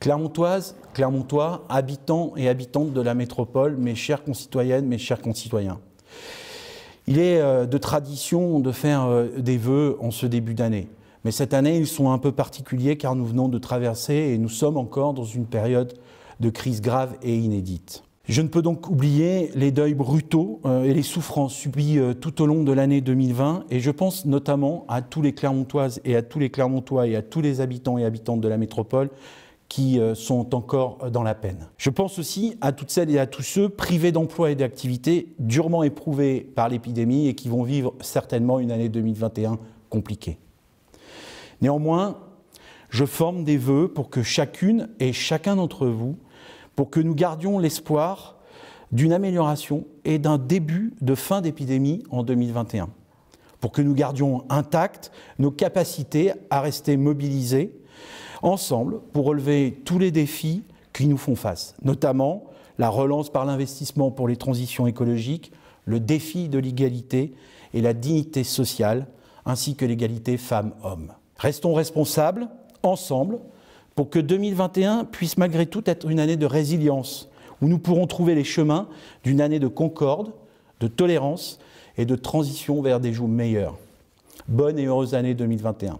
Clermontoises, Clermontois, habitants et habitantes de la métropole, mes chères concitoyennes, mes chers concitoyens. Il est euh, de tradition de faire euh, des vœux en ce début d'année. Mais cette année, ils sont un peu particuliers car nous venons de traverser et nous sommes encore dans une période de crise grave et inédite. Je ne peux donc oublier les deuils brutaux euh, et les souffrances subies tout au long de l'année 2020 et je pense notamment à tous les Clermontoises et à tous les Clermontois et à tous les habitants et habitantes de la métropole qui euh, sont encore euh, dans la peine. Je pense aussi à toutes celles et à tous ceux privés d'emploi et d'activité, durement éprouvés par l'épidémie et qui vont vivre certainement une année 2021 compliquée. Néanmoins, je forme des vœux pour que chacune et chacun d'entre vous, pour que nous gardions l'espoir d'une amélioration et d'un début de fin d'épidémie en 2021, pour que nous gardions intactes nos capacités à rester mobilisés, ensemble pour relever tous les défis qui nous font face, notamment la relance par l'investissement pour les transitions écologiques, le défi de l'égalité et la dignité sociale, ainsi que l'égalité femmes-hommes. Restons responsables, ensemble, pour que 2021 puisse malgré tout être une année de résilience, où nous pourrons trouver les chemins d'une année de concorde, de tolérance et de transition vers des jours meilleurs. Bonne et heureuse année 2021.